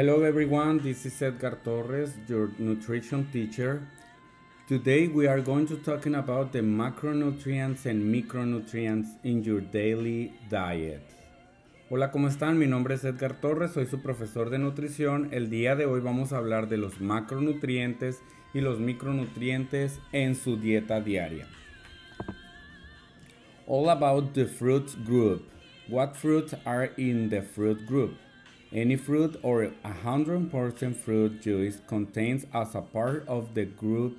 Hello everyone, this is Edgar Torres, your nutrition teacher. Today we are going to talking about the macronutrients and micronutrients in your daily diet. Hola, ¿cómo están? Mi nombre es Edgar Torres, soy su profesor de nutrición. El día de hoy vamos a hablar de los macronutrientes y los micronutrientes en su dieta diaria. All about the fruit group. What fruits are in the fruit group? Any fruit or 100% fruit juice contains as a part of the group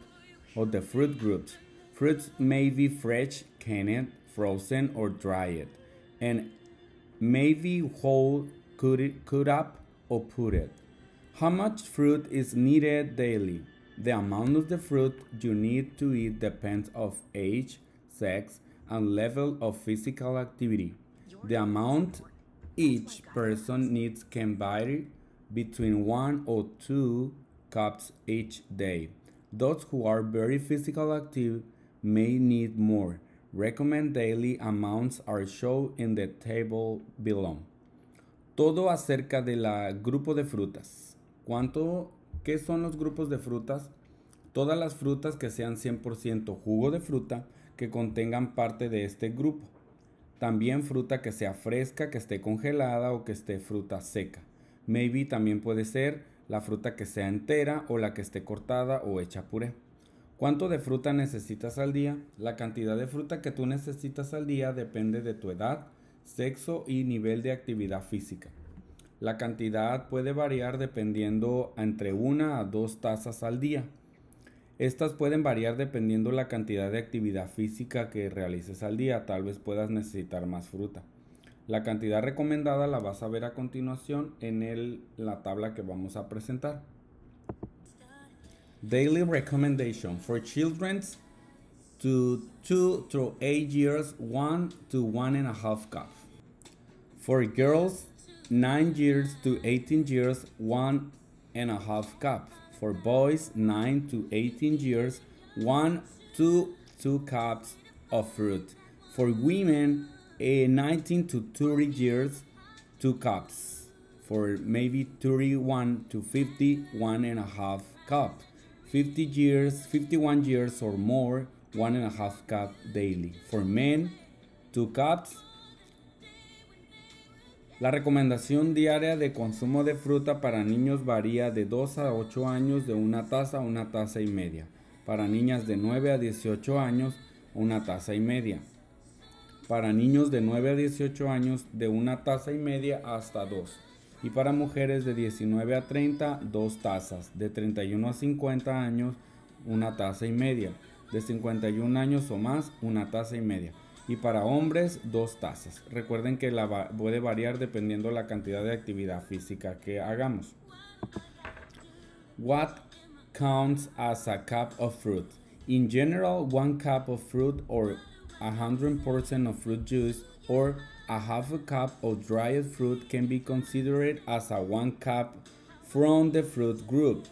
of the fruit groups. Fruits may be fresh, canned, frozen, or dried, and may be whole, cut, cut up, or pudded. How much fruit is needed daily? The amount of the fruit you need to eat depends of age, sex, and level of physical activity. The amount Each person needs can between one or two cups each day. Those who are very physical active may need more. Recommend daily amounts are shown in the table below. Todo acerca la grupo de frutas. ¿Cuánto? ¿Qué son los grupos de frutas? Todas las frutas que sean 100% jugo de fruta que contengan parte de este grupo. También fruta que sea fresca, que esté congelada o que esté fruta seca. Maybe también puede ser la fruta que sea entera o la que esté cortada o hecha puré. ¿Cuánto de fruta necesitas al día? La cantidad de fruta que tú necesitas al día depende de tu edad, sexo y nivel de actividad física. La cantidad puede variar dependiendo entre una a dos tazas al día. Estas pueden variar dependiendo la cantidad de actividad física que realices al día, tal vez puedas necesitar más fruta. La cantidad recomendada la vas a ver a continuación en la tabla que vamos a presentar. Daily recommendation for children to 2 to 8 years 1 to 1 and a half cup. For girls 9 years to 18 years 1 and a half cup. For boys 9 to 18 years, 1 to 2 cups of fruit. For women a 19 to 30 years, 2 cups. For maybe 31 to 50, one and a half cup. 50 years, 51 years or more, one and a half cup daily. For men, two cups La recomendación diaria de consumo de fruta para niños varía de 2 a 8 años de una taza a una taza y media. Para niñas de 9 a 18 años, una taza y media. Para niños de 9 a 18 años, de una taza y media hasta 2. Y para mujeres de 19 a 30, 2 tazas. De 31 a 50 años, una taza y media. De 51 años o más, una taza y media y para hombres dos tazas. Recuerden que la puede variar dependiendo la cantidad de actividad física que hagamos. What counts as a cup of fruit? In general, one cup of fruit or 100% of fruit juice or a half a cup of dried fruit can be considered as a one cup from the fruit group.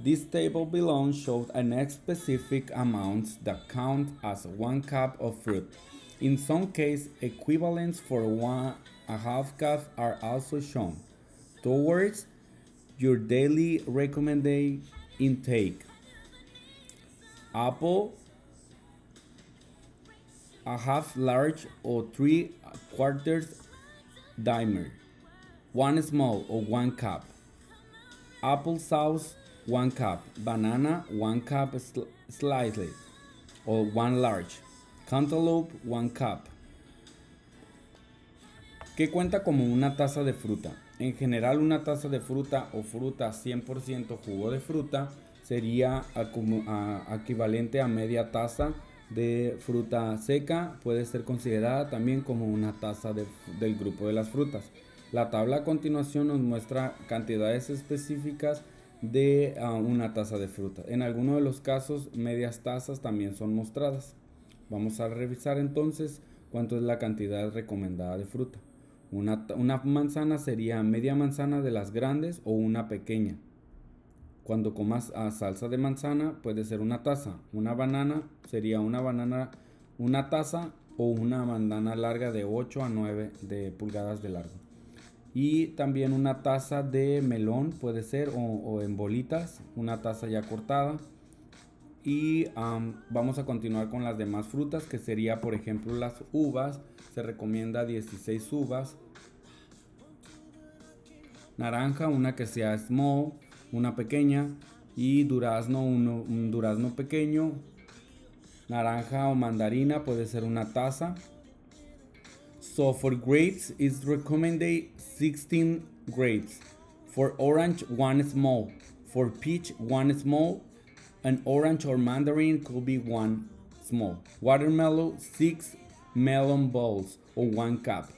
This table below shows an specific amounts that count as one cup of fruit. In some cases, equivalents for one and a half cup are also shown towards your daily recommended intake. Apple, a half large or three quarters dimer, one small or one cup. Apple sauce, one cup. Banana, one cup sl slightly or one large. Cantaloupe One Cup, que cuenta como una taza de fruta. En general una taza de fruta o fruta 100% jugo de fruta sería equivalente a media taza de fruta seca. Puede ser considerada también como una taza del grupo de las frutas. La tabla a continuación nos muestra cantidades específicas de ah, una taza de fruta. En algunos de los casos medias tazas también son mostradas. Vamos a revisar entonces cuánto es la cantidad recomendada de fruta. Una, manzana sería media manzana de las grandes o una pequeña. Cuando comas a ah, salsa de manzana puede ser una taza. Una banana sería una banana, una taza o una bandana larga de 8 a 9 de pulgadas de largo. Y también una taza de melón puede ser o en bolitas, una taza ya cortada y vamos a continuar con las demás frutas, que sería por ejemplo las uvas. Se recomienda 16 uvas. Naranja, una que sea small, una pequeña. Y durazno, uno, un durazno pequeño. Naranja o mandarina puede ser una taza. So for grapes, it's recommended 16 grapes. For orange, one small. For peach, one small. An orange or mandarin could be one small. Watermelon, six melon balls or one cup.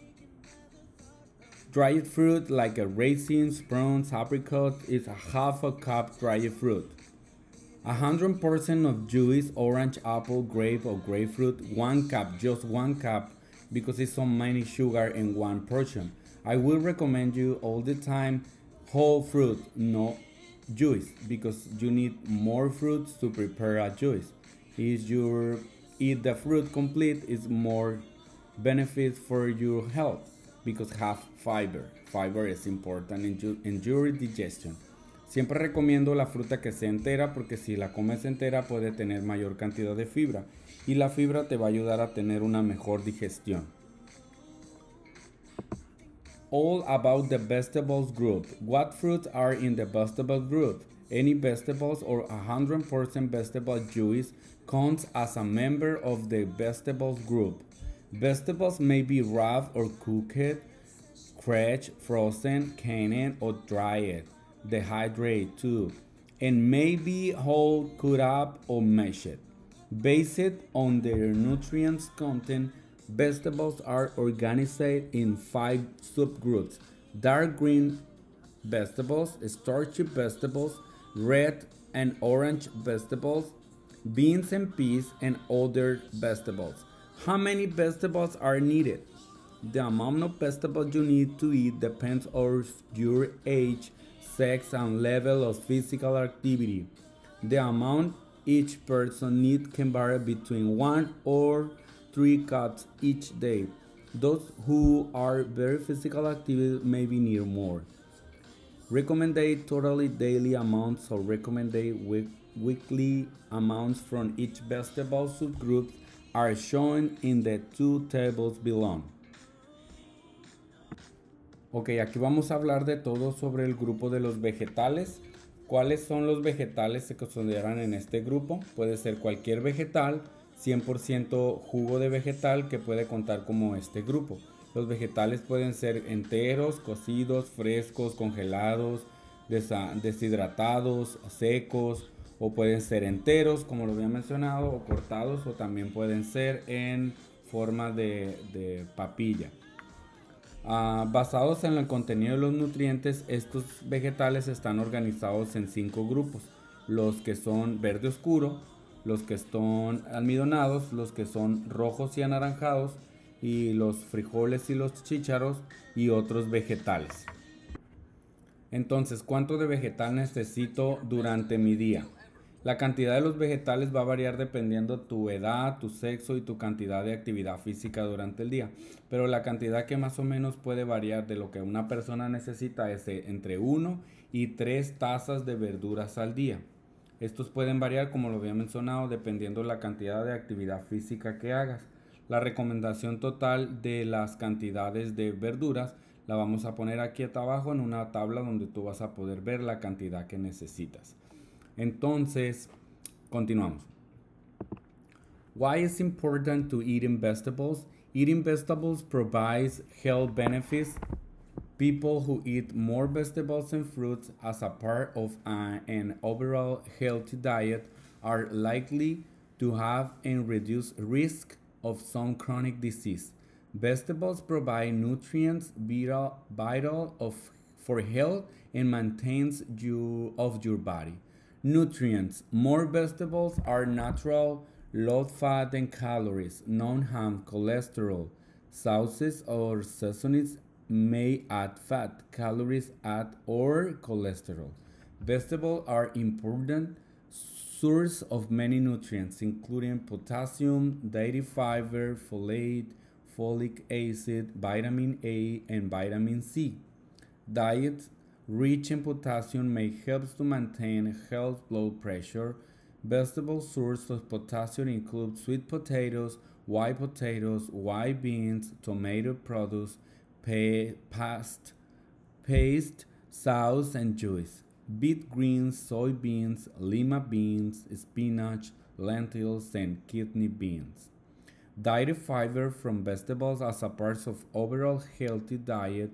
Dried fruit like a raisins, prunes, apricot is a half a cup dried fruit. 100% of juice, orange, apple, grape or grapefruit, one cup, just one cup because it's so many sugar in one portion. I will recommend you all the time whole fruit, no juice because you need more fruits to prepare a juice. Is your eat the fruit complete is more benefit for your health because have fiber. Fiber is important in, in your digestion. Siempre recomiendo la fruta que sea entera porque si la comes entera puede tener mayor cantidad de fibra y la fibra te va a ayudar a tener una mejor digestión. all about the vegetables group. What fruits are in the vegetable group? Any vegetables or 100% vegetable juice counts as a member of the vegetables group. Vegetables may be raw or cooked, fresh, frozen, canned, or dried, dehydrated too, and may be whole, cut up, or mashed. Based on their nutrients content, Vegetables are organized in five subgroups. Dark green vegetables, starchy vegetables, red and orange vegetables, beans and peas, and other vegetables. How many vegetables are needed? The amount of vegetables you need to eat depends on your age, sex, and level of physical activity. The amount each person needs can vary between 1 or three cups each day. Those who are very physical active be near more. Recommended totally daily amounts or recommended weekly amounts from each vegetable subgroup are shown in the two tables below. Ok, aquí vamos a hablar de todo sobre el grupo de los vegetales. ¿Cuáles son los vegetales que se consideran en este grupo? Puede ser cualquier vegetal, 100% jugo de vegetal que puede contar como este grupo. Los vegetales pueden ser enteros, cocidos, frescos, congelados, deshidratados, secos o pueden ser enteros como lo había mencionado o cortados o también pueden ser en forma de, papilla. Ah, basados en el contenido de los nutrientes, estos vegetales están organizados en cinco grupos. Los que son verde oscuro, los que están almidonados, los que son rojos y anaranjados, y los frijoles y los chícharos y otros vegetales. Entonces, ¿cuánto de vegetal necesito durante mi día? La cantidad de los vegetales va a variar dependiendo tu edad, tu sexo y tu cantidad de actividad física durante el día. Pero la cantidad que más o menos puede variar de lo que una persona necesita es entre 1 y 3 tazas de verduras al día. Estos pueden variar, como lo había mencionado, dependiendo la cantidad de actividad física que hagas. La recomendación total de las cantidades de verduras la vamos a poner aquí abajo en una tabla donde tú vas a poder ver la cantidad que necesitas. Entonces, continuamos. Why is important to eat vegetables? Eating vegetables provides health benefits people who eat more vegetables and fruits as a part of an overall healthy diet are likely to have a reduced risk of some chronic disease. Vegetables provide nutrients vital, vital of, for health and maintains you of your body. Nutrients. More vegetables are natural, low fat and calories, non-harm, cholesterol, sauces or seasonings may add fat, calories add or cholesterol. Vegetables are important source of many nutrients including potassium, dietary fiber, folate, folic acid, vitamin A and vitamin C. Diet rich in potassium may help to maintain health blood pressure. Vegetable sources of potassium include sweet potatoes, white potatoes, white beans, tomato produce past, paste, sauce and juice, beet greens, soybeans, lima beans, spinach, lentils, and kidney beans. Dietary fiber from vegetables as a part of overall healthy diet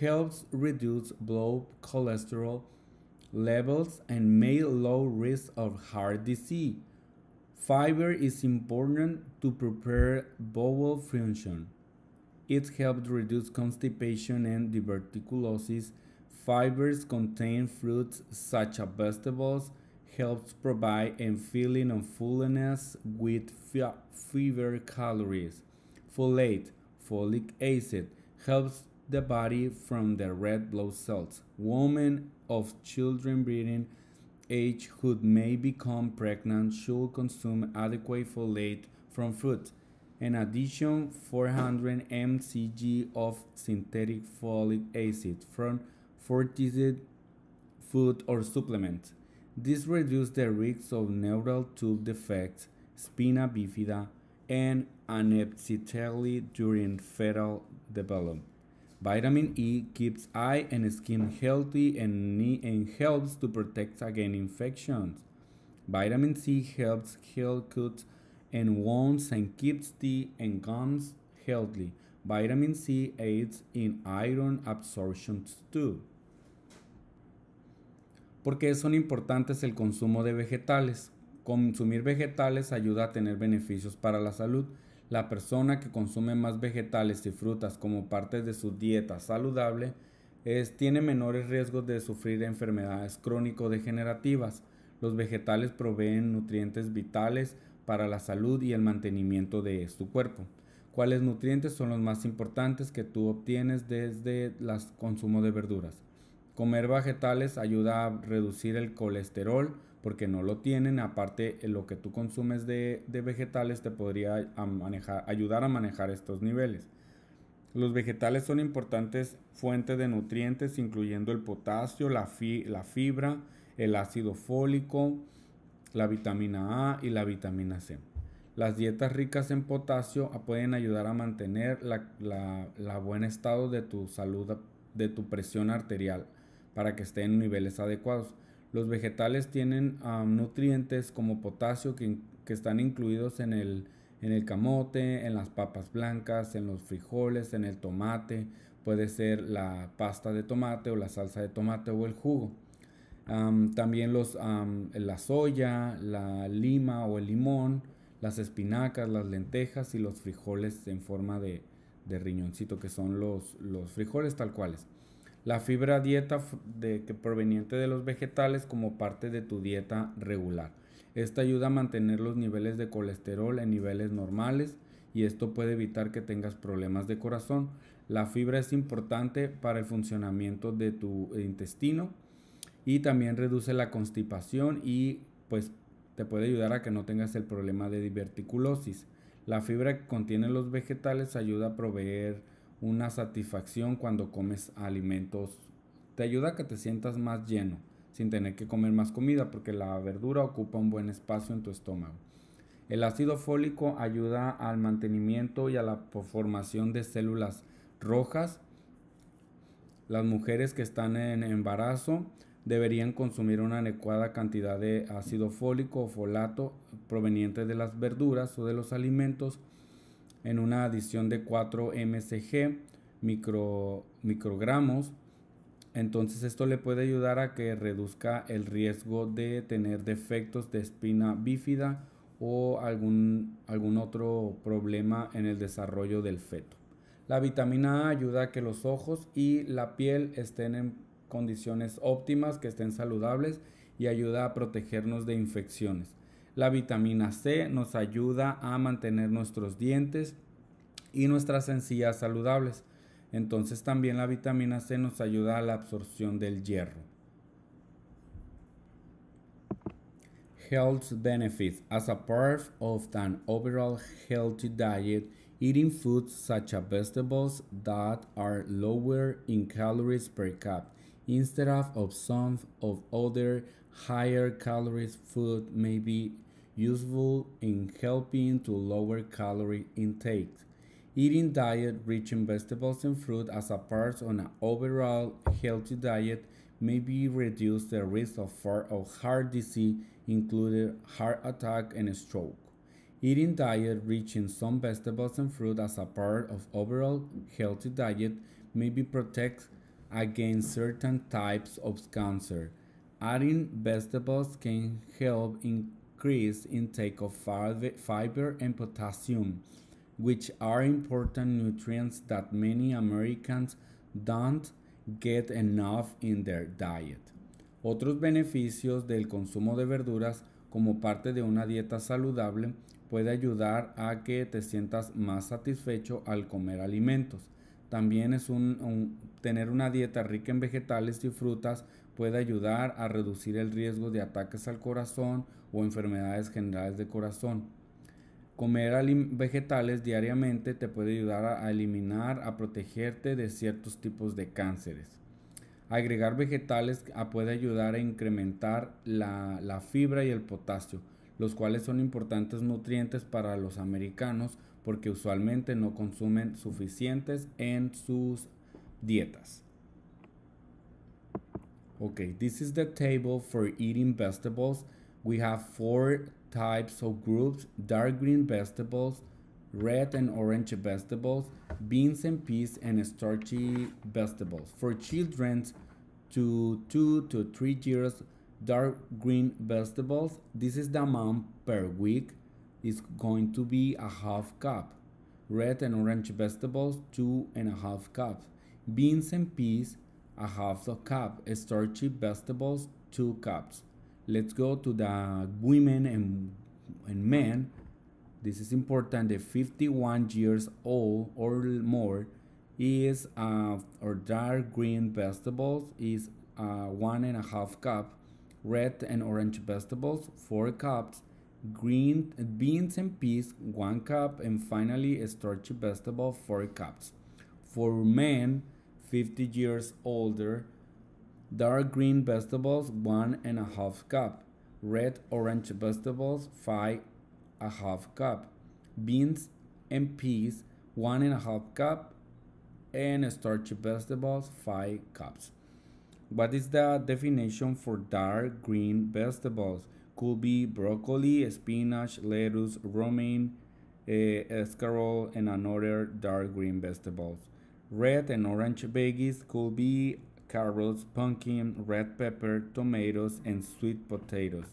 helps reduce blood cholesterol levels and may lower risk of heart disease. Fiber is important to prepare bowel function. It helps reduce constipation and diverticulosis. Fibers contain fruits such as vegetables, helps provide a feeling of fullness with fever calories. Folate, folic acid, helps the body from the red blood cells. Women of children breeding age who may become pregnant should consume adequate folate from fruit. In addition, 400 mcg of synthetic folic acid from fortified food or supplement. This reduces the risk of neural tube defects, spina bifida, and anencephaly during fetal development. Vitamin E keeps eye and skin healthy and, and helps to protect against infections. Vitamin C helps heal cuts and wounds and keeps the and gums healthy. Vitamin C aids in iron absorption too. ¿Por qué son importantes el consumo de vegetales? Consumir vegetales ayuda a tener beneficios para la salud. La persona que consume más vegetales y frutas como parte de su dieta saludable es, tiene menores riesgos de sufrir enfermedades crónico-degenerativas. Los vegetales proveen nutrientes vitales para la salud y el mantenimiento de su cuerpo. ¿Cuáles nutrientes son los más importantes que tú obtienes desde el consumo de verduras? Comer vegetales ayuda a reducir el colesterol porque no lo tienen. Aparte, eh, lo que tú consumes de, vegetales te podría ayudar a manejar estos niveles. Los vegetales son importantes fuentes de nutrientes, incluyendo el potasio, la fibra, el ácido fólico, la vitamina A y la vitamina C. Las dietas ricas en potasio ah, pueden ayudar a mantener la, buen estado de tu salud, de tu presión arterial, para que estén en niveles adecuados. Los vegetales tienen ah, nutrientes como potasio que, que están incluidos en el, en el camote, en las papas blancas, en los frijoles, en el tomate, puede ser la pasta de tomate o la salsa de tomate o el jugo también la soya, la lima o el limón, las espinacas, las lentejas y los frijoles en forma de, riñoncito, que son los, frijoles tal cuales. La fibra dieta que proveniente de los vegetales como parte de tu dieta regular. Esta ayuda a mantener los niveles de colesterol en niveles normales y esto puede evitar que tengas problemas de corazón. La fibra es importante para el funcionamiento de tu intestino y también reduce la constipación y pues te puede ayudar a que no tengas el problema de diverticulosis. La fibra que contienen los vegetales ayuda a proveer una satisfacción cuando comes alimentos. Te ayuda a que te sientas más lleno sin tener que comer más comida porque la verdura ocupa un buen espacio en tu estómago. El ácido fólico ayuda al mantenimiento y a la formación de células rojas. Las mujeres que están en embarazo deberían consumir una adecuada cantidad de ácido fólico o folato proveniente de las verduras o de los alimentos en una adición de 4 mcg microgramos. Entonces esto le puede ayudar a que reduzca el riesgo de tener defectos de espina bífida o algún, algún otro problema en el desarrollo del feto. La vitamina A ayuda a que los ojos y la piel estén en condiciones óptimas, que estén saludables y ayuda a protegernos de infecciones. La vitamina C nos ayuda a mantener nuestros dientes y nuestras encías saludables. Entonces también la vitamina C nos ayuda a la absorción del hierro. Health benefits. As a part of an overall healthy diet, eating foods such as vegetables that are lower in calories per cup. instead of some of other higher calorie food may be useful in helping to lower calorie intake. Eating diet rich in vegetables and fruit as a part of an overall healthy diet may be reduce the risk of, of heart disease, including heart attack and stroke. Eating diet rich in some vegetables and fruit as a part of overall healthy diet may be protect against certain types of cancer. Adding vegetables can help increase intake of fiber and potassium, which are important nutrients that many Americans don't get enough in their diet. Otros beneficios del consumo de verduras como parte de una dieta saludable puede ayudar a que te sientas más satisfecho al comer alimentos también es tener una dieta rica en vegetales y frutas puede ayudar a reducir el riesgo de ataques al corazón o enfermedades generales de corazón. Comer vegetales diariamente te puede ayudar a eliminar, a protegerte de ciertos tipos de cánceres. Agregar vegetales puede ayudar a incrementar la fibra y el potasio, los cuales son importantes nutrientes para los americanos porque usualmente no consumen suficientes en sus dietas. Okay, this is the table for eating vegetables. We have four types of groups, dark green vegetables, red and orange vegetables, beans and peas, and starchy vegetables. For children to 2 to 3 years, dark green vegetables, this is the amount per week is going to be a half cup. Red and orange vegetables, two and a half cups. Beans and peas, a half a cup. Starchy vegetables, two cups. Let's go to the women and, and men. This is important. The 51 years old or more is uh, or dark green vegetables is uh, one and a half cup. Red and orange vegetables, four cups green beans and peas 1 cup and finally starchy vegetable 4 cups for men 50 years older dark green vegetables one and a half cup red orange vegetables 5 a half cup beans and peas one and a half cup and starchy vegetables 5 cups what is the definition for dark green vegetables could be broccoli, spinach, lettuce, romaine, uh, escarole, and another dark green vegetables. Red and orange veggies could be carrots, pumpkin, red pepper, tomatoes, and sweet potatoes.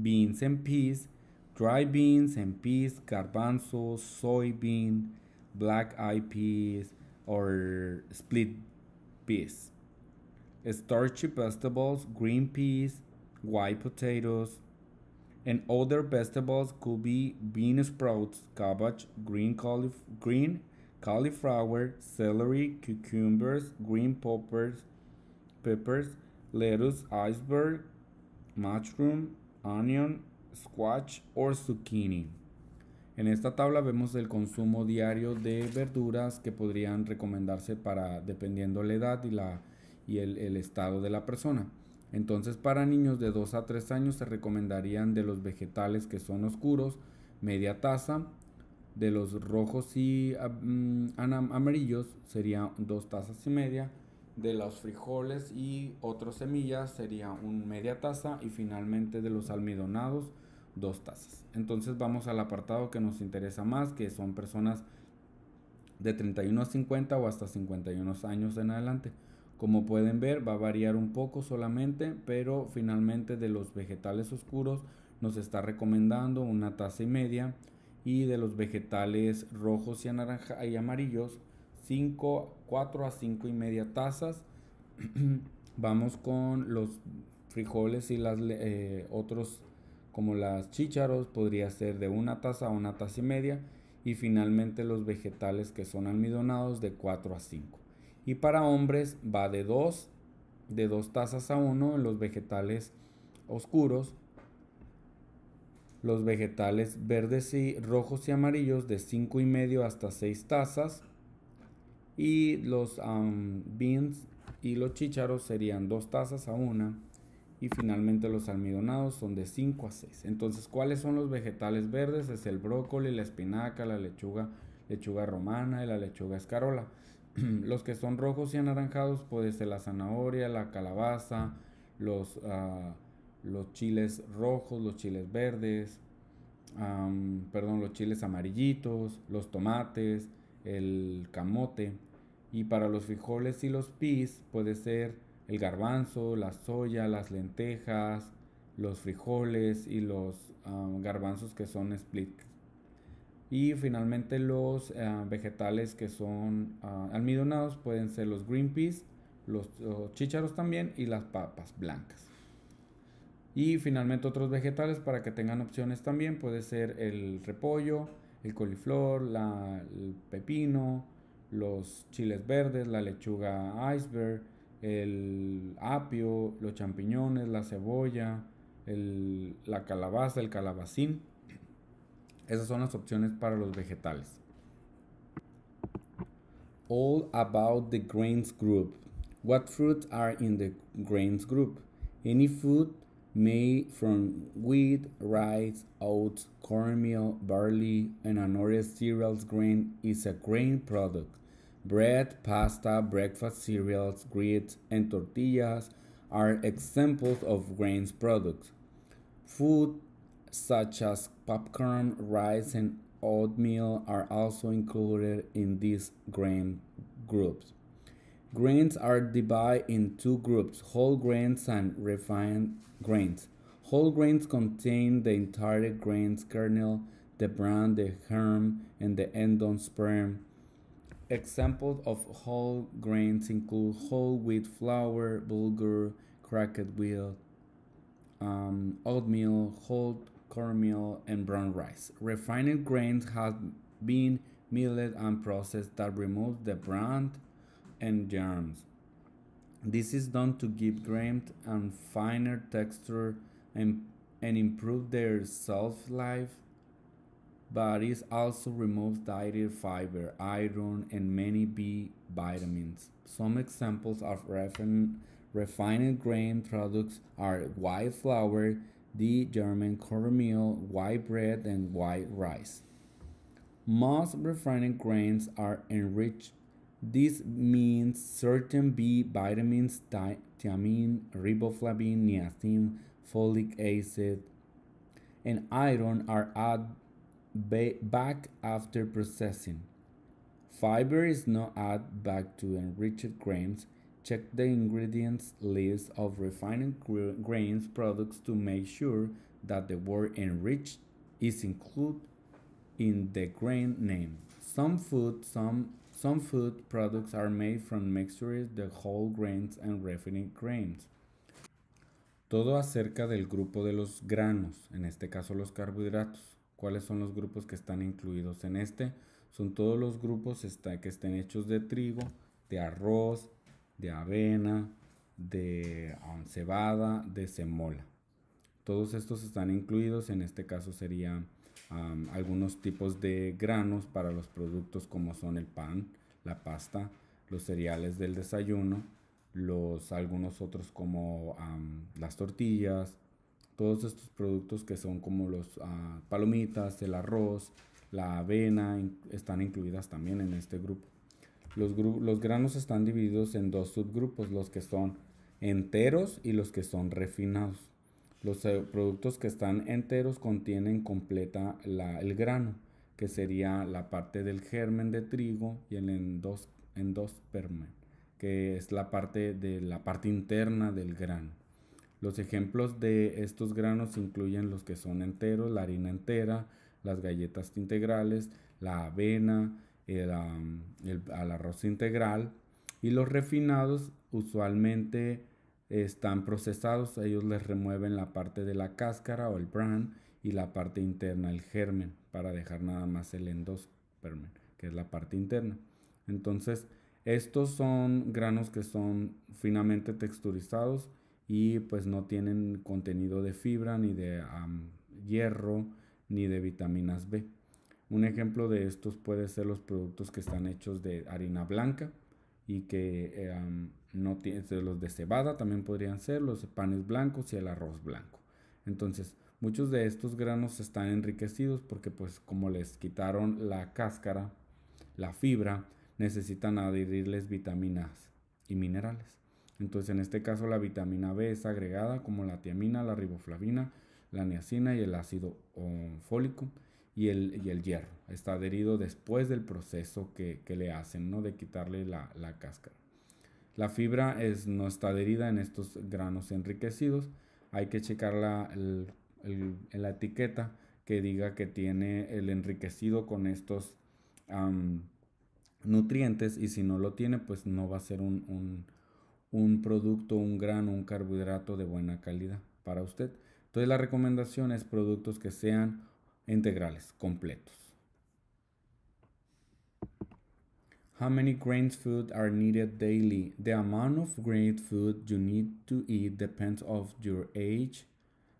Beans and peas, dry beans and peas, garbanzo, soybean, black eyed peas, or split peas. Starchy vegetables, green peas, white potatoes, and other vegetables could be bean sprouts, cabbage, green, cauliflower, celery, cucumbers, green peppers, peppers, lettuce, iceberg, mushroom, onion, squash or zucchini. En esta tabla vemos el consumo diario de verduras que podrían recomendarse para dependiendo la edad y, y el estado de la persona. Entonces para niños de 2 a 3 años se recomendarían de los vegetales que son oscuros media taza, de los rojos y ah, mm, amarillos sería dos tazas y media, de los frijoles y otras semillas sería una media taza y finalmente de los almidonados dos tazas. Entonces vamos al apartado que nos interesa más, que son personas de 31 a 50 o hasta 51 años en adelante. Como pueden ver va a variar un poco solamente, pero finalmente de los vegetales oscuros nos está recomendando una taza y media y de los vegetales rojos y, amarillos 5, 4 a 5 y media tazas. Vamos con los frijoles y las eh, otros como las chícharos podría ser de una taza a una taza y media y finalmente los vegetales que son almidonados de 4 a 5. Y para hombres va de 2, de 2 tazas a 1 en los vegetales oscuros. Los vegetales verdes y rojos y amarillos de 5 y medio hasta 6 tazas. Y los um, beans y los chícharos serían 2 tazas a 1 y finalmente los almidonados son de 5 a 6. Entonces, ¿cuáles son los vegetales verdes? Es el brócoli, la espinaca, la lechuga, lechuga romana y la lechuga escarola. los que son rojos y anaranjados puede ser la zanahoria, la calabaza, los, ah, los chiles rojos, los chiles verdes, perdón, los chiles amarillitos, los tomates, el camote. Y para los frijoles y los pis puede ser el garbanzo, la soya, las lentejas, los frijoles y los ah, garbanzos que son split y finalmente los ah, vegetales que son ah, almidonados pueden ser los green peas, los, chícharos también y las papas blancas. Y finalmente otros vegetales para que tengan opciones también puede ser el repollo, el coliflor, la, el pepino, los chiles verdes, la lechuga iceberg, el apio, los champiñones, la cebolla, la calabaza, el calabacín. Esas son las opciones para los vegetales. All about the grains group. What fruits are in the grains group? Any food made from wheat, rice, oats, cornmeal, barley, and another cereals grain is a grain product. Bread, pasta, breakfast cereals, grits, and tortillas are examples of grains products. Food such as popcorn, rice, and oatmeal are also included in these grain groups. Grains are divided in two groups whole grains and refined grains. Whole grains contain the entire grains kernel, the bran, the germ, and the endosperm. Examples of whole grains include whole wheat flour, bulgur, cracked wheat, um, oatmeal, whole cornmeal, and brown rice. Refined grains have been milled and processed that removes the bran and germs. This is done to give grain and finer texture and, and improve their shelf life, but it also removes dietary fiber, iron, and many B vitamins. Some examples of refined refined grain products are white flour, the German cornmeal, white bread, and white rice. Most refined grains are enriched. This means certain B vitamins, thiamine, riboflavin, niacin, folic acid, and iron are added back after processing. Fiber is not added back to enriched grains Check the ingredients list of refining grains products to make sure that the word enriched is included in the grain name. Some food, some food products are made from mixtures of whole grains and refined grains. Todo acerca del grupo de los granos, en este caso los carbohidratos. ¿Cuáles son los grupos que están incluidos en este? Son todos los grupos que estén hechos de trigo, de arroz, de avena, de um, cebada, de semola. Todos estos están incluidos, en este caso serían um, algunos tipos de granos para los productos como son el pan, la pasta, los cereales del desayuno, los algunos otros como um, las tortillas, todos estos productos que son como los ah, palomitas, el arroz, la avena, están incluidas también en este grupo. Los, granos están divididos en dos subgrupos, los que son enteros y los que son refinados. Los eh, productos que están enteros contienen completa el grano, que sería la parte del germen de trigo y el endos, endosperma, que es la parte de la parte interna del grano. Los ejemplos de estos granos incluyen los que son enteros, la harina entera, las galletas integrales, la avena, el, al arroz integral y los refinados usualmente están procesados, ellos les remueven la parte de la cáscara o el bran y la parte interna, el germen, para dejar nada más el endospermen, que es la parte interna. Entonces, estos son granos que son finamente texturizados y pues no tienen contenido de fibra, ni de hierro, ni de vitaminas B. Un ejemplo de estos puede ser los productos que están hechos de harina blanca y que eh, no tienen, los de cebada también podrían ser los panes blancos y el arroz blanco. Entonces, muchos de estos granos están enriquecidos porque pues como les quitaron la cáscara, la fibra, necesitan adherirles vitaminas y minerales. Entonces, en este caso la vitamina B es agregada como la tiamina, la riboflavina, la niacina y el ácido fólico y el, hierro. Está adherido después del proceso que, le hacen, ¿no? De quitarle la, cáscara. La fibra no está adherida en estos granos enriquecidos. Hay que checar la, la etiqueta que diga que tiene el enriquecido con estos nutrientes y si no lo tiene pues no va a ser un, un, producto, un grano, un carbohidrato de buena calidad para usted. Entonces la recomendación es productos que sean integrales completos. How many grains food are needed daily? The amount of grain food you need to eat depends of your age,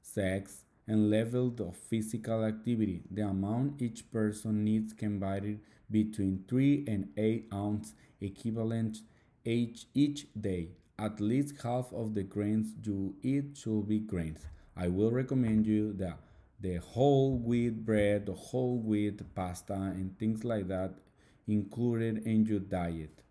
sex, and level of physical activity. The amount each person needs can vary between 3 and 8 ounce equivalent each, each day. At least half of the grains you eat should be grains. I will recommend you that the whole wheat bread, the whole wheat pasta, and things like that included in your diet.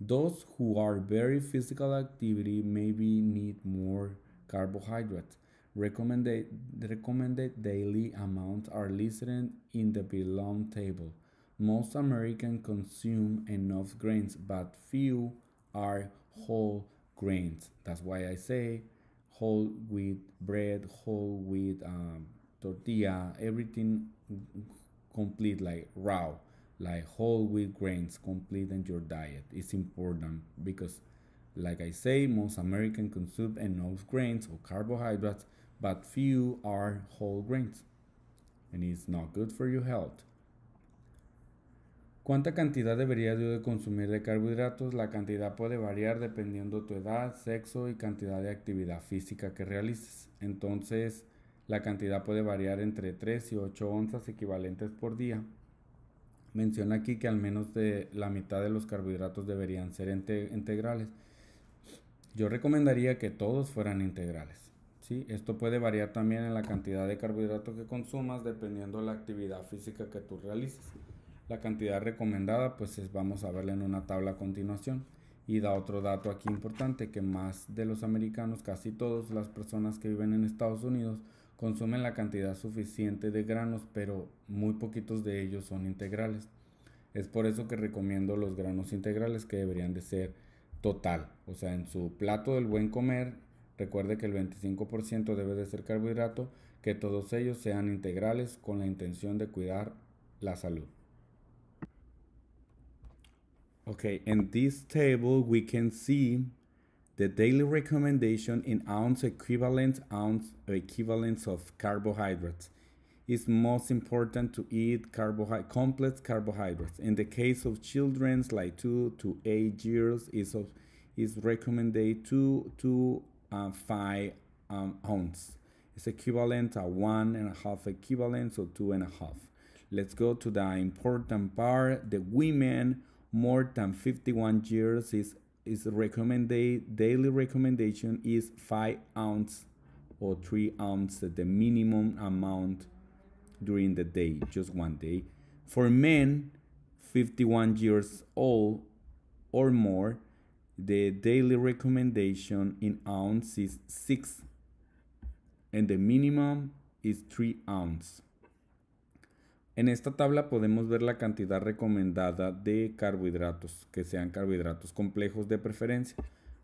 Those who are very physical activity maybe need more carbohydrates. Recommended, recommended daily amounts are listed in the below table. Most Americans consume enough grains, but few are whole grains. That's why I say whole wheat bread, whole wheat um, tortilla, everything complete like raw, like whole wheat grains complete in your diet. It's important because like I say, most Americans consume enough grains or carbohydrates, but few are whole grains. And it's not good for your health. ¿Cuánta cantidad debería de consumir de carbohidratos? La cantidad puede variar dependiendo tu edad, sexo y cantidad de actividad física que realices. Entonces, La cantidad puede variar entre 3 y 8 onzas equivalentes por día. Menciona aquí que al menos de la mitad de los carbohidratos deberían ser integrales. Yo recomendaría que todos fueran integrales. ¿sí? Esto puede variar también en la cantidad de carbohidrato que consumas dependiendo de la actividad física que tú realices. La cantidad recomendada pues es, vamos a verla en una tabla a continuación. Y da otro dato aquí importante que más de los americanos, casi todas las personas que viven en Estados Unidos, consumen la cantidad suficiente de granos, pero muy poquitos de ellos son integrales. Es por eso que recomiendo los granos integrales que deberían de ser total. O sea, en su plato del buen comer, recuerde que el 25% debe de ser carbohidrato, que todos ellos sean integrales con la intención de cuidar la salud. Ok, en this table we can see The daily recommendation in ounce equivalent ounce equivalents of carbohydrates is most important to eat carbohydrate, complex carbohydrates. In the case of children, like two to eight years, is of is recommended two to uh, five um, ounces. It's equivalent to one and a half equivalent, so two and a half. Let's go to the important part. The women more than 51 years is is recommended daily recommendation is five ounce or three ounce the minimum amount during the day just one day for men 51 years old or more the daily recommendation in ounce is six and the minimum is three ounce En esta tabla podemos ver la cantidad recomendada de carbohidratos, que sean carbohidratos complejos de preferencia.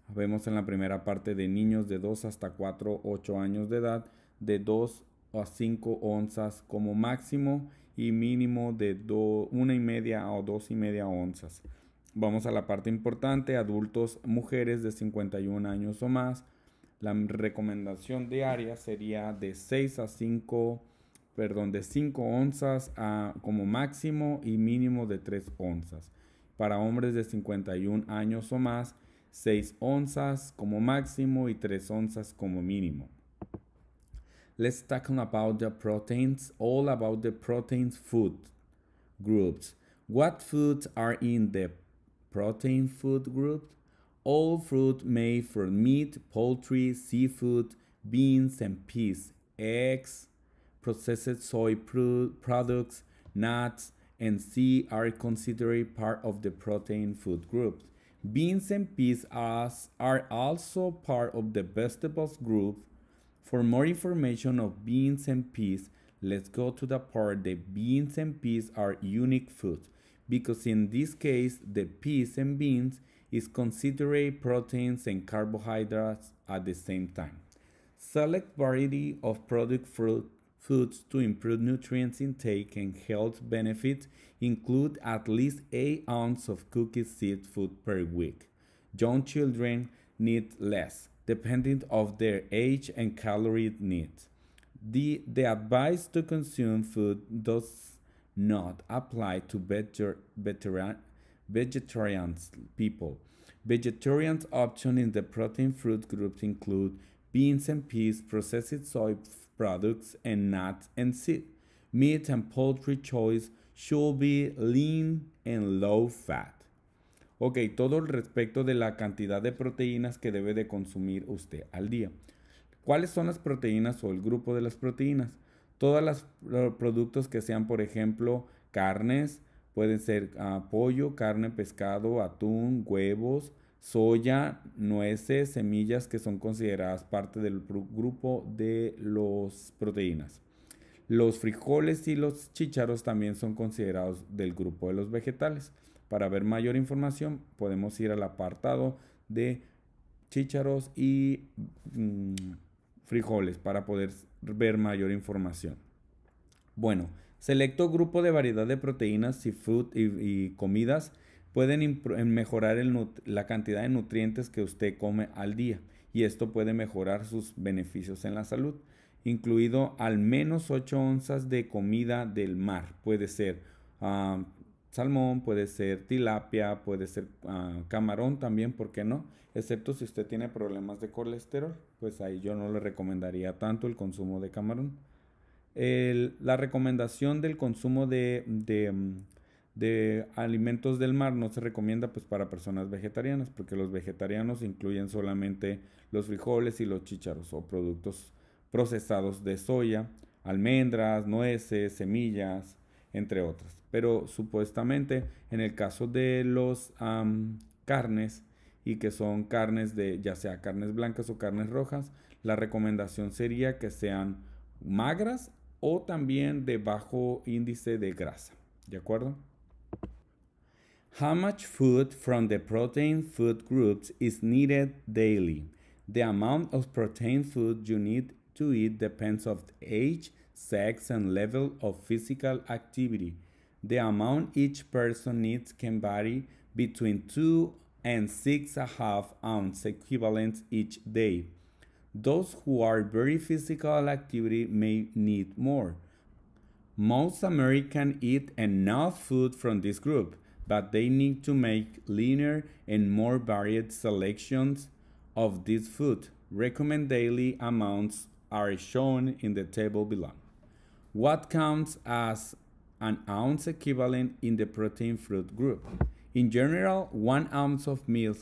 Vemos en la primera parte de niños de 2 hasta 4, 8 años de edad, de 2 a 5 onzas como máximo y mínimo de 1 y media o 2 y media onzas. Vamos a la parte importante, adultos, mujeres de 51 años o más. La recomendación diaria sería de 6 a 5 perdón, de 5 onzas como máximo y mínimo de 3 onzas. Para hombres de 51 años o más, 6 onzas como máximo y 3 onzas como mínimo. Let's talk about the proteins, all about the protein food groups. What foods are in the protein food group? All fruit made from meat, poultry, seafood, beans and peas, eggs, processed soy pro products, nuts, and seeds are considered part of the protein food group. Beans and peas are also part of the vegetables group. For more information of beans and peas, let's go to the part that beans and peas are unique food, because in this case, the peas and beans is considered proteins and carbohydrates at the same time. Select variety of product fruit foods to improve nutrient intake and health benefits include at least 8 ounces of cookie seed food per week. Young children need less, depending on their age and calorie needs. The, the advice to consume food does not apply to vegetar, vegetarians people. Vegetarian options in the protein fruit group include beans and peas, processed soy products and nuts and seeds. Meat and poultry choice should be lean and low fat. Ok, todo respecto de la cantidad de proteínas que debe de consumir usted al día. ¿Cuáles son las proteínas o el grupo de las proteínas? Todos los productos que sean, por ejemplo, carnes, pueden ser ah, pollo, carne, pescado, atún, huevos, soya, nueces, semillas que son consideradas parte del grupo de las proteínas. Los frijoles y los chícharos también son considerados del grupo de los vegetales. Para ver mayor información podemos ir al apartado de chícharos y mm, frijoles para poder ver mayor información. Bueno, selecto grupo de variedad de proteínas y, y comidas pueden mejorar la cantidad de nutrientes que usted come al día y esto puede mejorar sus beneficios en la salud, incluido al menos 8 onzas de comida del mar. Puede ser ah, salmón, puede ser tilapia, puede ser ah, camarón también, ¿por qué no? Excepto si usted tiene problemas de colesterol, pues ahí yo no le recomendaría tanto el consumo de camarón. la recomendación del consumo de, mm, de alimentos del mar no se recomienda pues para personas vegetarianas porque los vegetarianos incluyen solamente los frijoles y los chícharos o productos procesados de soya, almendras, nueces, semillas, entre otras. Pero supuestamente en el caso de los carnes y que son carnes de ya sea carnes blancas o carnes rojas, la recomendación sería que sean magras o también de bajo índice de grasa, ¿de acuerdo? How much food from the protein food groups is needed daily? The amount of protein food you need to eat depends on age, sex, and level of physical activity. The amount each person needs can vary between 2 and 6.5 ounce equivalents each day. Those who are very physical activity may need more. Most Americans eat enough food from this group but they need to make leaner and more varied selections of this food. Recommend daily amounts are shown in the table below. What counts as an ounce equivalent in the protein fruit group? In general, one ounce of milk,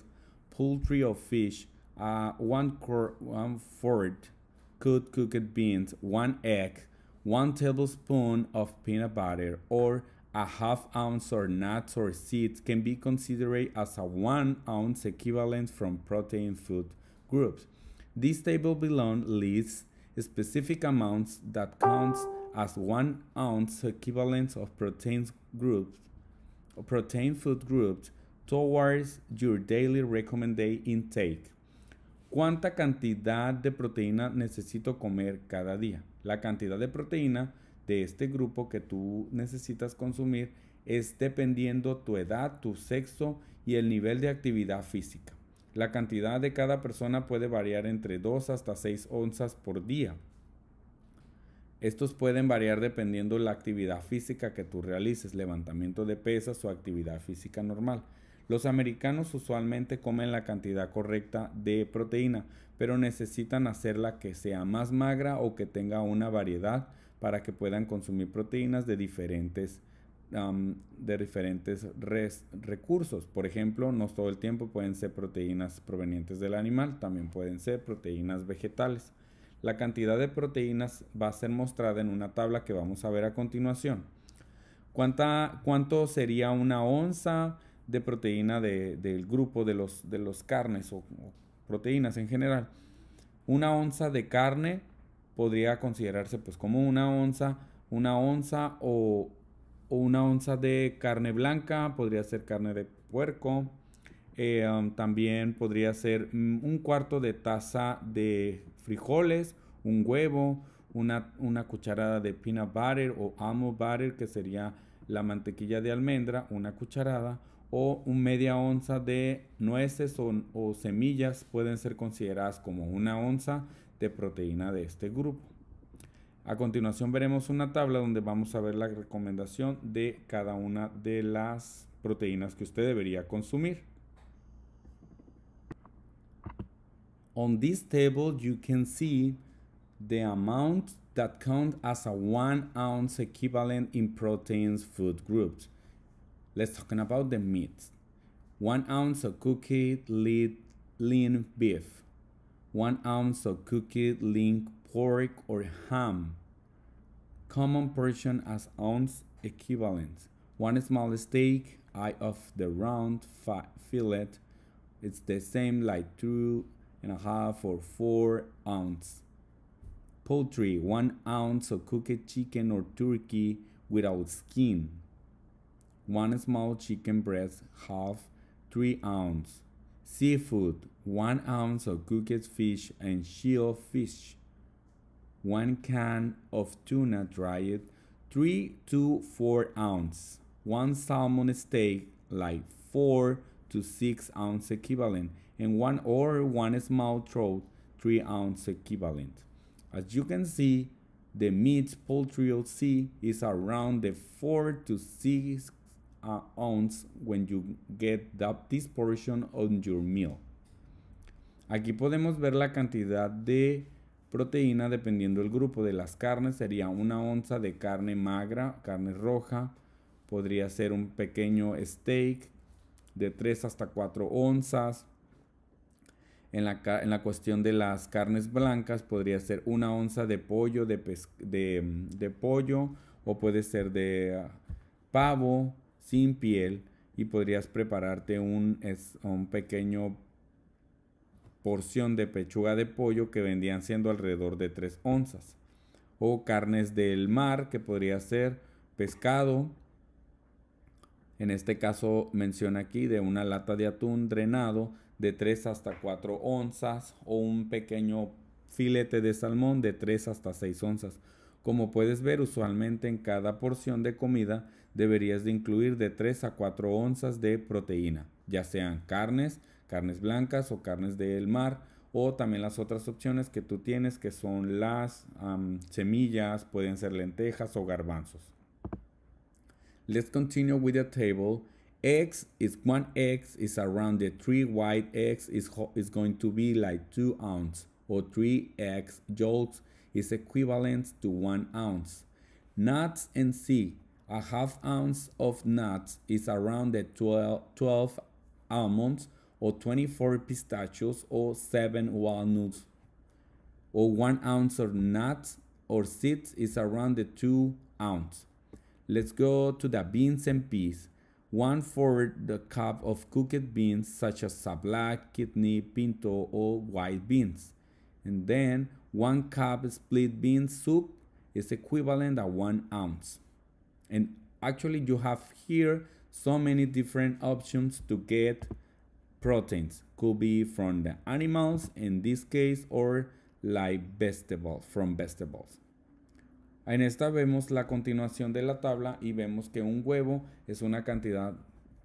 poultry or fish, uh, one, one fourth cooked cooked beans, one egg, one tablespoon of peanut butter, or a half ounce or nuts or seeds can be considered as a one ounce equivalent from protein food groups. This table below lists specific amounts that counts as one ounce equivalent of protein groups protein food groups towards your daily recommended intake. ¿Cuánta cantidad de proteína necesito comer cada día? La cantidad de proteína de este grupo que tú necesitas consumir es dependiendo tu edad, tu sexo y el nivel de actividad física. La cantidad de cada persona puede variar entre 2 hasta 6 onzas por día. Estos pueden variar dependiendo la actividad física que tú realices, levantamiento de pesas o actividad física normal. Los americanos usualmente comen la cantidad correcta de proteína, pero necesitan hacerla que sea más magra o que tenga una variedad para que puedan consumir proteínas de diferentes, de diferentes recursos. Por ejemplo, no todo el tiempo pueden ser proteínas provenientes del animal, también pueden ser proteínas vegetales. La cantidad de proteínas va a ser mostrada en una tabla que vamos a ver a continuación. ¿Cuánta, ¿Cuánto sería una onza de proteína del grupo de los, de los carnes o proteínas en general? Una onza de carne podría considerarse pues como una onza, una onza o, una onza de carne blanca, podría ser carne de puerco, eh, um, también podría ser mm, un cuarto de taza de frijoles, un huevo, una, una cucharada de peanut butter o almond butter, que sería la mantequilla de almendra, una cucharada, o un media onza de nueces o semillas pueden ser consideradas como una onza de proteína de este grupo. A continuación veremos una tabla donde vamos a ver la recomendación de cada una de las proteínas que usted debería consumir. On this table you can see the amount that count as a one ounce equivalent in proteins food groups. Let's talk about the meat. One ounce of cookie lean beef, 1 ounce of cooked link pork or ham, common portion as ounce equivalent, 1 small steak, eye of the round fillet, it's the same like two and a half or 4 ounce. Poultry, 1 ounce of cooked chicken or turkey without skin, 1 small chicken breast, half, 3 ounce. Seafood, 1 ounce of cooked fish and shell fish, 1 can of tuna dried, 3 to 4 ounces, 1 salmon steak like 4 to 6 ounce equivalent, and 1 or 1 small trout 3 ounce equivalent. As you can see, the meat poultry or sea is around the 4 to 6 uh, ounce when you get that, this portion on your meal. Aquí podemos ver la cantidad de proteína dependiendo del grupo de las carnes. Sería una onza de carne magra, carne roja. Podría ser un pequeño steak de 3 hasta 4 onzas. En la, en la cuestión de las carnes blancas podría ser una onza de pollo, de, pollo o puede ser de ah, pavo sin piel y podrías prepararte un, un pequeño porción de pechuga de pollo que vendían siendo alrededor de 3 onzas. O carnes del mar, que podría ser pescado. En este caso menciona aquí de una lata de atún drenado de 3 hasta 4 onzas o un pequeño filete de salmón de 3 hasta 6 onzas. Como puedes ver, usualmente en cada porción de comida deberías de incluir de 3 a 4 onzas de proteína, ya sean carnes, carnes blancas o carnes del mar o también las otras opciones que tú tienes que son las semillas, pueden ser lentejas o garbanzos. Let's continue with the table. X is one X is around the three white eggs, is, going to be like two ounces or three X jolts is equivalent to one ounce. Nuts and C, a half ounce of nuts is around the 12, 12 almonds or 24 pistachios or 7 walnuts or 1 ounce of nuts or seeds is around the 2 ounce. Let's go to the beans and peas. 1 the cup of cooked beans such as black kidney, pinto or white beans. And then 1 cup split bean soup is equivalent to 1 ounce. And actually you have here so many different options to get proteins could be from the animals in this case or like vegetables from vegetables. En esta vemos la continuación de la tabla y vemos que un huevo es una cantidad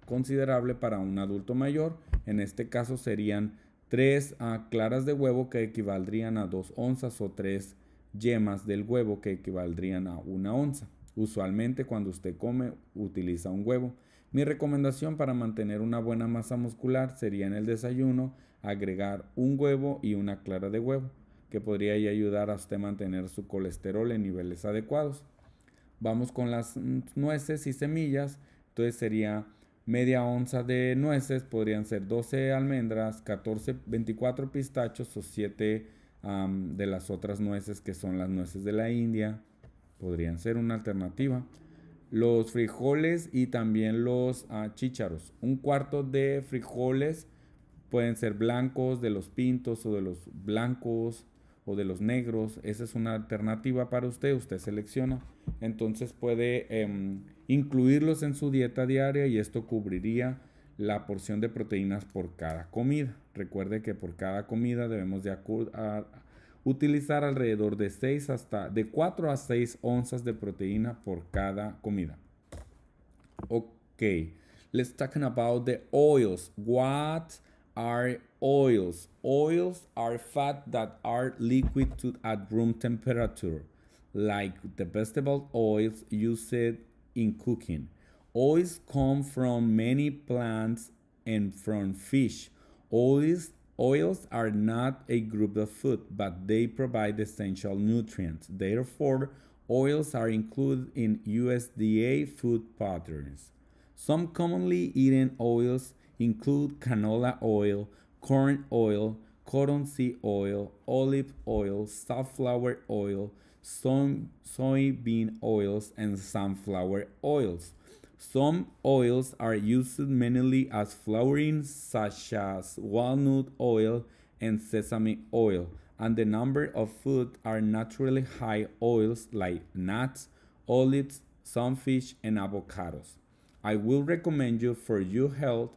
considerable para un adulto mayor. En este caso serían tres claras de huevo que equivaldrían a dos onzas o tres yemas del huevo que equivaldrían a una onza. Usualmente cuando usted come utiliza un huevo. Mi recomendación para mantener una buena masa muscular sería en el desayuno agregar un huevo y una clara de huevo, que podría ayudar a usted a mantener su colesterol en niveles adecuados. Vamos con las mm, nueces y semillas, entonces sería media onza de nueces, podrían ser 12 almendras, 14, 24 pistachos o 7 de las otras nueces que son las nueces de la India, podrían ser una alternativa los frijoles y también los ah, chícharos. Un cuarto de frijoles pueden ser blancos, de los pintos o de los blancos o de los negros. Esa es una alternativa para usted, usted selecciona. Entonces puede em, incluirlos en su dieta diaria y esto cubriría la porción de proteínas por cada comida. Recuerde que por cada comida debemos de a utilizar alrededor de, 6 hasta, de 4 a 6 onzas de proteína por cada comida. Ok, let's talk about the oils. What are oils? Oils are fat that are liquid to, at room temperature, like the vegetable oils used in cooking. Oils come from many plants and from fish. Oils Oils are not a group of food, but they provide essential nutrients. Therefore, oils are included in USDA food patterns. Some commonly eaten oils include canola oil, corn oil, cottonseed oil, olive oil, safflower oil, soy soybean oils, and sunflower oils. Some oils are used mainly as flavorings, such as walnut oil and sesame oil, and the number of food are naturally high oils like nuts, olives, sunfish, and avocados. I will recommend you for your health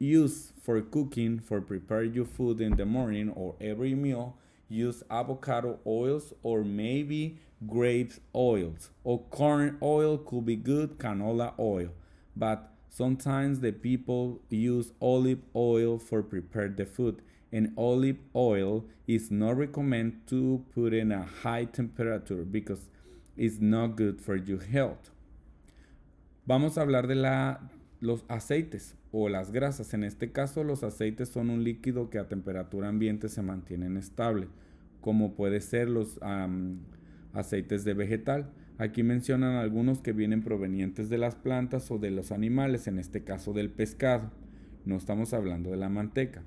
use for cooking for prepare your food in the morning or every meal use avocado oils or maybe grapes oils or corn oil could be good canola oil but sometimes the people use olive oil for prepare the food and olive oil is not recommended to put in a high temperature because it's not good for your health vamos a hablar de la los aceites o las grasas. En este caso, los aceites son un líquido que a temperatura ambiente se mantienen estable, como puede ser los aceites de vegetal. Aquí mencionan algunos que vienen provenientes de las plantas o de los animales, en este caso del pescado. No estamos hablando de la manteca.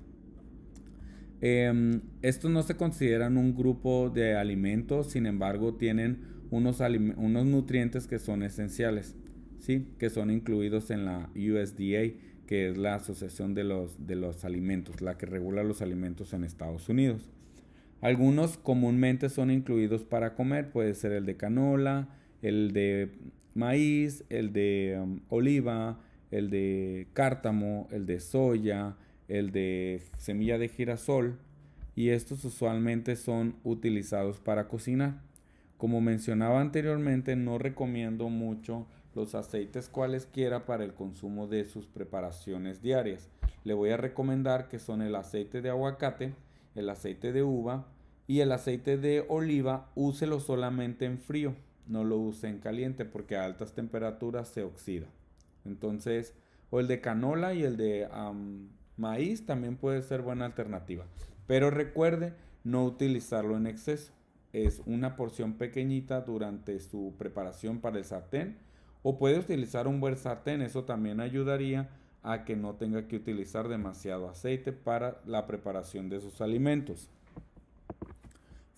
Em, estos no se consideran un grupo de alimentos, sin embargo tienen unos, unos nutrientes que son esenciales. ¿sí? que son incluidos en la USDA, que es la Asociación de los, de los Alimentos, la que regula los alimentos en Estados Unidos. Algunos comúnmente son incluidos para comer, puede ser el de canola, el de maíz, el de um, oliva, el de cártamo, el de soya, el de semilla de girasol y estos usualmente son utilizados para cocinar. Como mencionaba anteriormente, no recomiendo mucho los aceites cualesquiera para el consumo de sus preparaciones diarias. Le voy a recomendar que son el aceite de aguacate, el aceite de uva y el aceite de oliva. Úselo solamente en frío, no lo use en caliente porque a altas temperaturas se oxida. Entonces, o el de canola y el de maíz también puede ser buena alternativa. Pero recuerde no utilizarlo en exceso. Es una porción pequeñita durante su preparación para el sartén o puede utilizar un buen sartén, eso también ayudaría a que no tenga que utilizar demasiado aceite para la preparación de sus alimentos.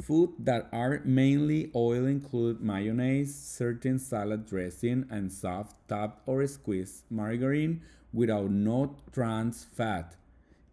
Food that are mainly oil include mayonnaise, certain salad dressing, and soft, topped or squeezed margarine without no trans fat.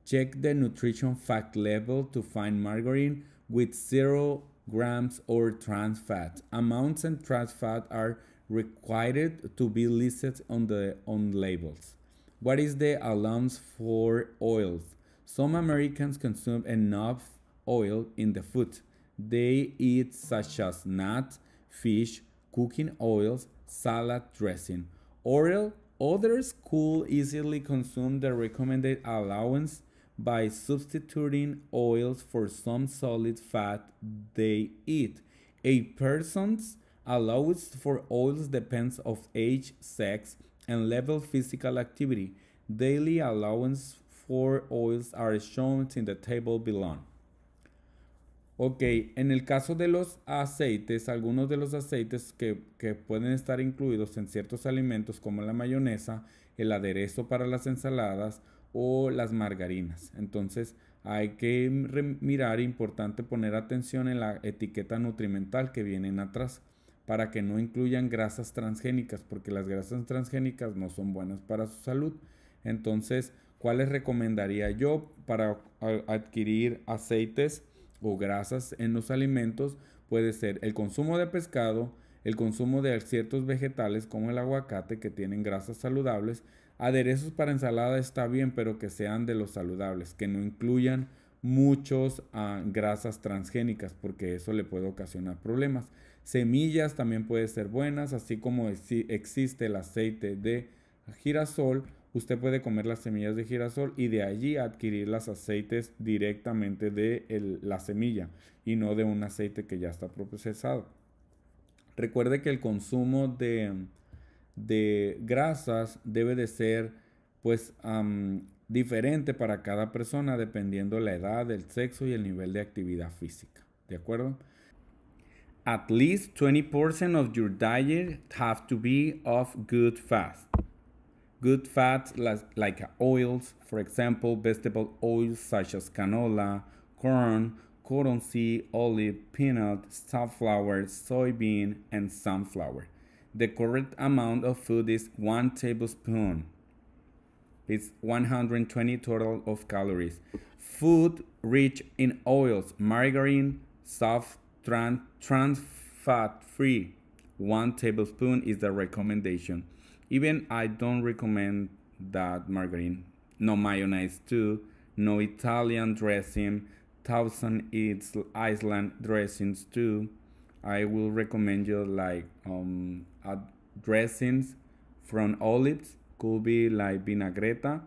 Check the nutrition fact level to find margarine with 0 grams or trans fat. Amounts and trans fat are required to be listed on the on labels. What is the allowance for oils? Some Americans consume enough oil in the food they eat such as nut, fish, cooking oils, salad dressing. oil. others could easily consume the recommended allowance by substituting oils for some solid fat they eat. A person's Allowance for oils depends of age, sex, and level physical activity. Daily allowance for oils are shown in the table below. Ok, en el caso de los aceites, algunos de los aceites que, pueden estar incluidos en ciertos alimentos como la mayonesa, el aderezo para las ensaladas o las margarinas. Entonces hay que mirar, importante poner atención en la etiqueta nutrimental que vienen atrás para que no incluyan grasas transgénicas, porque las grasas transgénicas no son buenas para su salud. Entonces, ¿cuáles recomendaría yo para adquirir aceites o grasas en los alimentos? Puede ser el consumo de pescado, el consumo de ciertos vegetales como el aguacate que tienen grasas saludables. Aderezos para ensalada está bien, pero que sean de los saludables, que no incluyan muchas ah, grasas transgénicas, porque eso le puede ocasionar problemas. Semillas también pueden ser buenas, así como existe el aceite de girasol, usted puede comer las semillas de girasol y de allí adquirir los aceites directamente de la semilla y no de un aceite que ya está procesado. Recuerde que el consumo de, grasas debe de ser pues diferente para cada persona dependiendo la edad, el sexo y el nivel de actividad física. ¿De acuerdo? At least 20% of your diet have to be of good fat. Good fats like oils, for example, vegetable oils such as canola, corn, cottonseed, olive, peanut, sunflower, soybean, and sunflower. The correct amount of food is 1 tablespoon. It's 120 total of calories. Food rich in oils, margarine, soft Trans, trans fat free, one tablespoon is the recommendation. Even I don't recommend that margarine, no mayonnaise too, no Italian dressing, thousand eats Iceland dressings too. I will recommend you like um dressings from olives could be like vinagreta.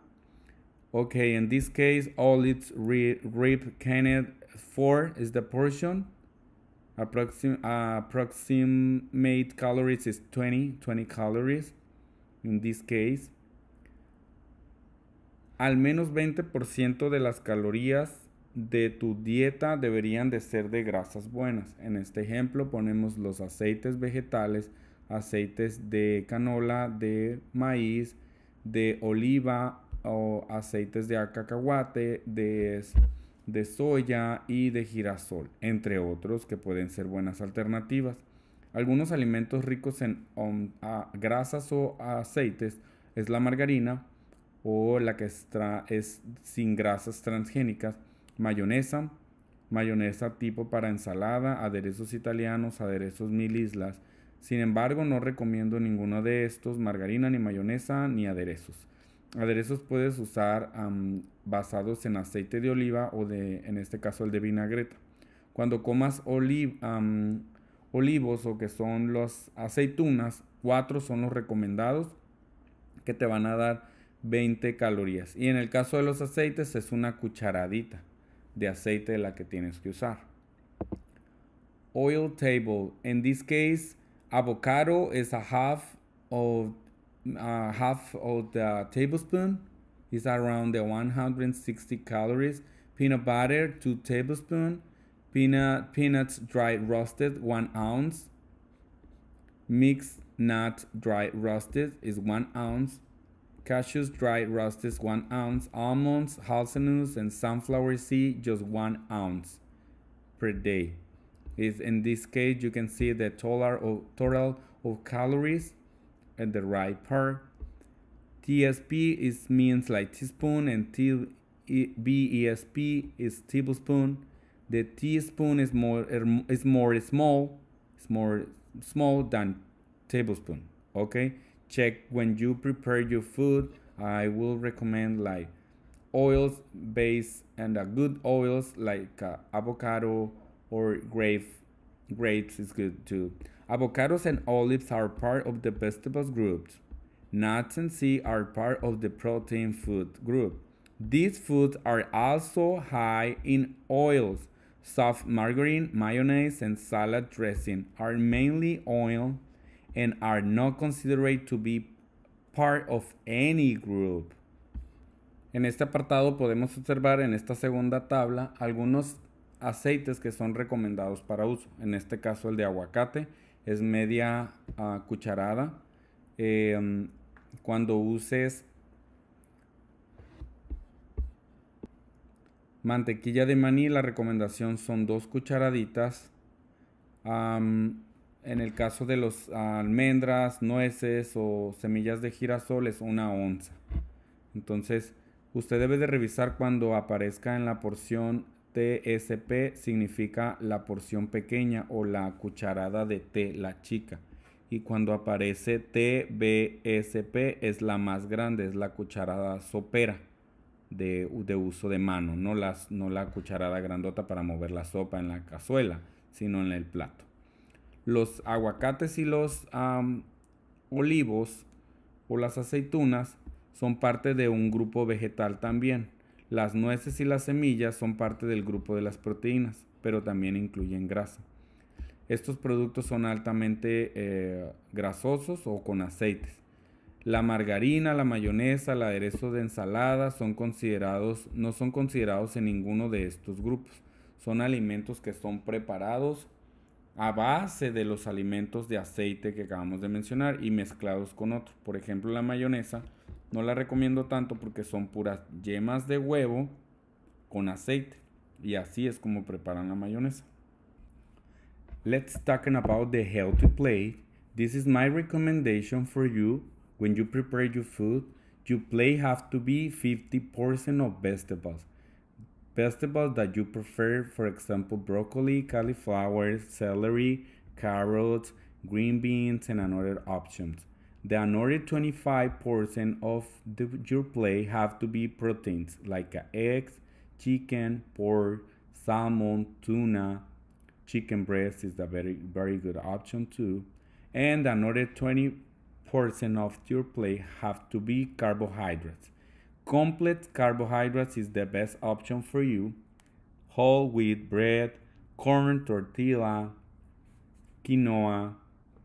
Okay, in this case, olives rib, rib canned four is the portion. approximate calories is 20, 20 calories in this case. Al menos 20% de las calorías de tu dieta deberían de ser de grasas buenas. En este ejemplo ponemos los aceites vegetales, aceites de canola, de maíz, de oliva o aceites de cacahuate, de de soya y de girasol, entre otros que pueden ser buenas alternativas. Algunos alimentos ricos en grasas o aceites es la margarina o la que es, sin grasas transgénicas, mayonesa, mayonesa tipo para ensalada, aderezos italianos, aderezos mil islas. Sin embargo, no recomiendo ninguno de estos, margarina ni mayonesa ni aderezos. Aderezos puedes usar basados en aceite de oliva o de, en este caso, el de vinagreta. Cuando comas olivos o que son las aceitunas, cuatro son los recomendados que te van a dar 20 calorías. Y en el caso de los aceites es una cucharadita de aceite la que tienes que usar. Oil table. In this case, avocado is a half of uh, half of the tablespoon is around the 160 calories. Peanut butter, two tablespoon. Peanut, peanuts dry roasted, one ounce. Mixed nut dry roasted is one ounce. Cashews dry roasted, one ounce. Almonds, hazelnuts, and sunflower seed, just one ounce per day. Is in this case, you can see the total of, total of calories at the right part. TSP is means like teaspoon and BESP is tablespoon. The teaspoon is more er, is more small, it's more small than tablespoon. Okay, check when you prepare your food. I will recommend like oils base and a good oils like uh, avocado or grape grapes is good too. Avocados and olives are part of the vegetables group. Nuts and seeds are part of the protein food group. These foods are also high in oils. Soft margarine, mayonnaise, and salad dressing are mainly oil and are not considered to be part of any group. En este apartado podemos observar en esta segunda tabla algunos aceites que son recomendados para uso, en este caso el de aguacate, es media ah, cucharada. Em, cuando uses mantequilla de maní, la recomendación son dos cucharaditas. en el caso de las almendras, nueces o semillas de girasol es una onza. Entonces, usted debe de revisar cuando aparezca en la porción TSP significa la porción pequeña o la cucharada de té, la chica. Y cuando aparece TBSP es la más grande, es la cucharada sopera de, uso de mano, no, las, no la cucharada grandota para mover la sopa en la cazuela, sino en el plato. Los aguacates y los olivos o las aceitunas son parte de un grupo vegetal también las nueces y las semillas son parte del grupo de las proteínas, pero también incluyen grasa. Estos productos son altamente eh, grasosos o con aceites. La margarina, la mayonesa, el aderezo de ensalada son considerados, no son considerados en ninguno de estos grupos. Son alimentos que son preparados a base de los alimentos de aceite que acabamos de mencionar y mezclados con otros. Por ejemplo, la mayonesa no la recomiendo tanto porque son puras yemas de huevo con aceite. Y así es como preparan la mayonesa. Let's talk about the healthy plate. This is my recommendation for you. When you prepare your food, You plate have to be 50% of vegetables. Vegetables that you prefer, for example, broccoli, cauliflower, celery, carrots, green beans, and another options. The another 25% of the, your plate have to be proteins like eggs, chicken, pork, salmon, tuna, chicken breast is a very very good option too. And another 20% of your plate have to be carbohydrates. Complete carbohydrates is the best option for you. Whole wheat bread, corn tortilla, quinoa,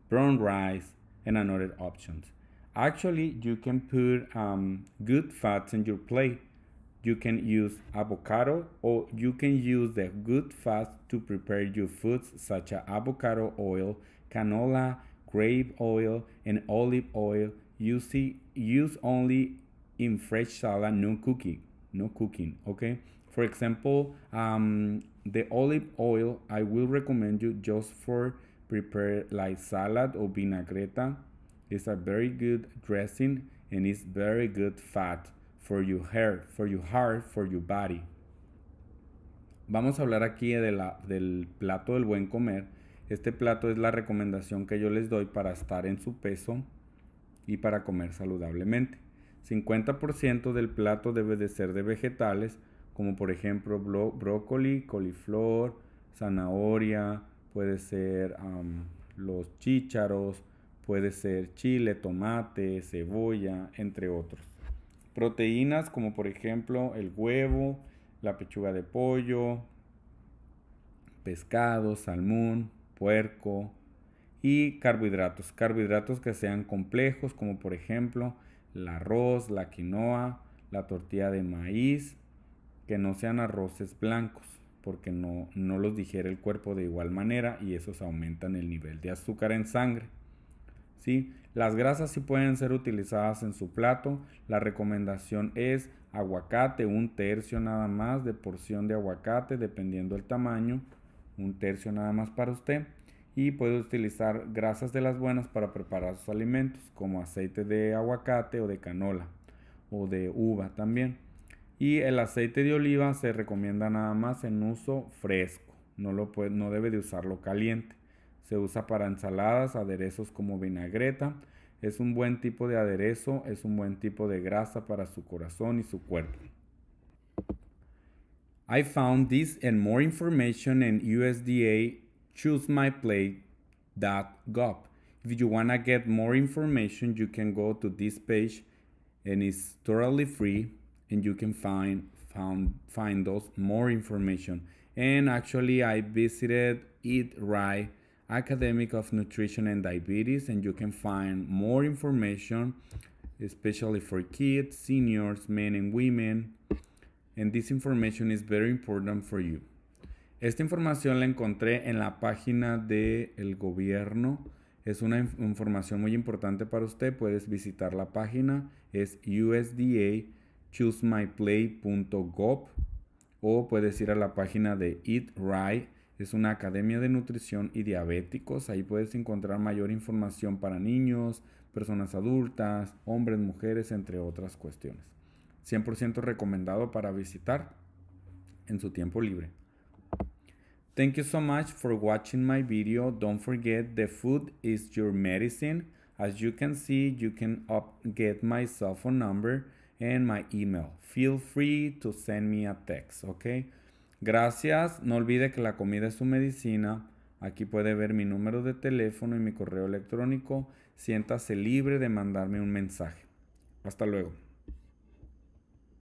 brown rice, and another options. Actually, you can put um, good fats in your plate. You can use avocado or you can use the good fats to prepare your foods such as avocado oil, canola, grape oil, and olive oil. You see, use only in fresh salad, no cooking, no cooking, okay? For example, um, the olive oil, I will recommend you just for Prepare like salad or vinagreta, It's a very good dressing and it's very good fat for your hair, for your heart, for your body. Vamos a hablar aquí de la, del plato del buen comer. Este plato es la recomendación que yo les doy para estar en su peso y para comer saludablemente. 50% del plato debe de ser de vegetales, como por ejemplo brócoli, coliflor, zanahoria, puede ser los chícharos, puede ser chile, tomate, cebolla, entre otros. Proteínas como por ejemplo el huevo, la pechuga de pollo, pescado, salmón, puerco y carbohidratos. Carbohidratos que sean complejos como por ejemplo el arroz, la quinoa, la tortilla de maíz, que no sean arroces blancos porque no, los digiere el cuerpo de igual manera y esos aumentan el nivel de azúcar en sangre. ¿Sí? Las grasas sí pueden ser utilizadas en su plato. La recomendación es aguacate, un tercio nada más de porción de aguacate, dependiendo del tamaño, un tercio nada más para usted. Y puede utilizar grasas de las buenas para preparar sus alimentos, como aceite de aguacate o de canola o de uva también. Y el aceite de oliva se recomienda nada más en uso fresco, no, lo puede, no debe de usarlo caliente. Se usa para ensaladas, aderezos como vinagreta. Es un buen tipo de aderezo, es un buen tipo de grasa para su corazón y su cuerpo. I found this and more information in USDA choosemyplate.gov. If you want to get more information, you can go to this page and it's totally free. and you can find found find those more information and actually i visited eat right academic of nutrition and diabetes and you can find more information especially for kids seniors men and women and this information is very important for you esta información la encontré en la página de el gobierno es una información muy importante para usted puedes visitar la página es usda choosemyplay.gov o puedes ir a la página de Eat Right, es una academia de nutrición y diabéticos. Ahí puedes encontrar mayor información para niños, personas adultas, hombres, mujeres, entre otras cuestiones. 100% recomendado para visitar en su tiempo libre. Thank you so much for watching my video. Don't forget the food is your medicine. As you can see, you can get my cell phone number en my email. Feel free to send me a text, ¿ok? Gracias. No olvide que la comida es su medicina. Aquí puede ver mi número de teléfono y mi correo electrónico. Siéntase libre de mandarme un mensaje. Hasta luego.